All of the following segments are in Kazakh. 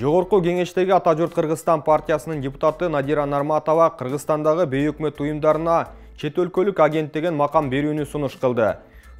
Жоғырқы кеңештегі Атажұрт Қырғыстан партиясының депутаты Надира Нарматова Қырғызстандағы бейөкмөт ұйымдарына чет өлкөлік агенттеген мақам беруіні сұныш қылды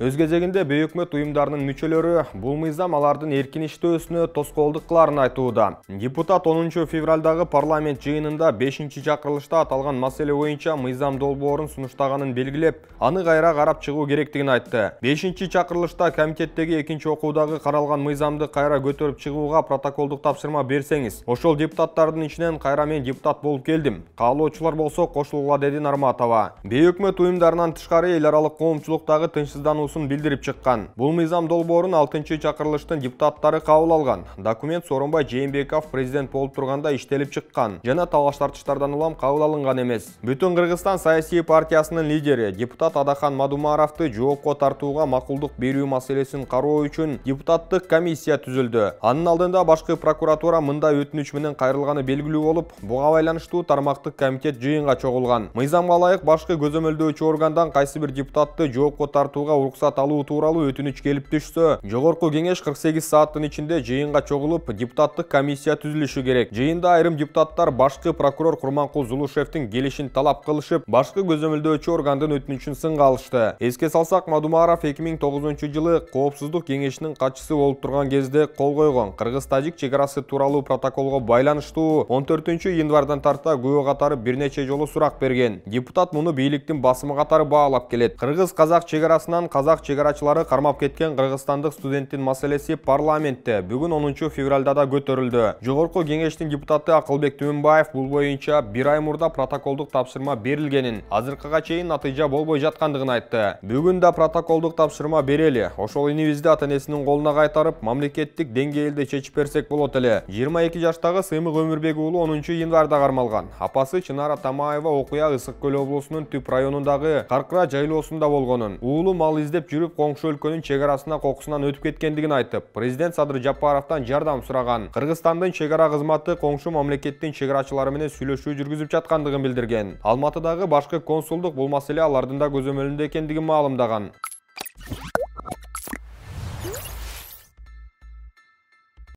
өз кезегінде бейөкмөт уюмдарынын мүчөлөрү бул мыйзам алардын эркин иштөөсүнө тоскоолдук кылаарын айтууда депутат 10 февральдағы парламент жыйынында 5 чакырылышта аталған маселе боюнча мыйзам долбоорун сунуштаганын белгілеп аны кайра карап чыгуу керектигин айтты 5 чакырылышта комитеттеги экинчи оқудағы қаралған мыйзамды қайра көтөрүп чыгууга протоколдық тапсырма берсеңіз ошол депутаттардың ичинен кайра мен депутат болуп келдим каалоочулар болсо кошулгула деди нарматова бейөкмөт уюмдарынан тышкары эл аралык коомчулуктагы тынчсыздануу каалоосун билдирип чыккан бул мыйзам долбоорун 6 чакырылыштын депутаттары кабыл алган документ сооронбай жээнбеков президент болуп турганда иштелип чыккан жана талаш тартыштардан улам кабыл алынган эмес бүтүн кыргызстан саясий партиясынын лидери депутат адахан мадумаровду жоопко тартууга макулдук берүү маселесин кароо үчүн депутаттык комиссия түзүлдү анын алдында башкы прокуратура мындай өтүнүч менен кайрылганы белгилүү болуп буга байланыштуу тармактык комитет жыйынга чогулган мыйзамга ылайык башкы көзөмөлдөөчү органдан кайсы бир депутатты жоопко тартууга уруксат алуу тууралуу өтүнүч келип түшсө жогорку кеңеш 48 сааттын ичинде жыйынга чогулуп депутаттык комиссия түзүлүшү керек жыйында айрым депутаттар башкы прокурор курманкул зулушевдин келишин талап кылышып башкы көзөмөлдөөчү органдын өтүнүчүн сынга алышты эске салсак мадумаров 2009 жылы коопсуздук кеңешинин катчысы болуп турган кезде кол койгон кыргыз тажик чек арасы тууралуу протоколго байланыштуу 14 январдан тарта күбө катары бир нече жолу сурак берген депутат муну бийликтин басымы катары баалап келет кыргыз казак чек арасынан қазақ шекарашылары қармап кеткен қырғызстандық студенттің мәселесі парламентте бүгін 10 февральда да көтерілді жоғарғы кеңештің депутаты ақылбек түменбаев бұл бойынша бир ай мурда протоколдық тапсырма берілгенін азыркыга чейин натыйжа болбой жатқандығын айтты бүгін да протоколдық тапсырма берели ошол инибизди ата энесинин колуна кайтарып мамлекеттик деңгээлде чечип берсек болот эле 22 жаштагы сыймык өмүрбек уулу 10 январда кармалган апасы чынара тамаева окуя ысык көл облусунун түп районундагы каркыра жайлоосунда болгонун уулу мал іздеп жүріп қоңшы өлкөнүн чек қоқысынан өтіп кеткендігін айтып президент садыр жапаровтан жардам сұраған, кыргызстандын чек ара қоңшы коңшу мамлекеттин чек жүргізіп жатқандығын білдірген. Алматыдағы жаткандыгын консулдық бұл башкы консулдук маселе да көзөмөлүндө экендигин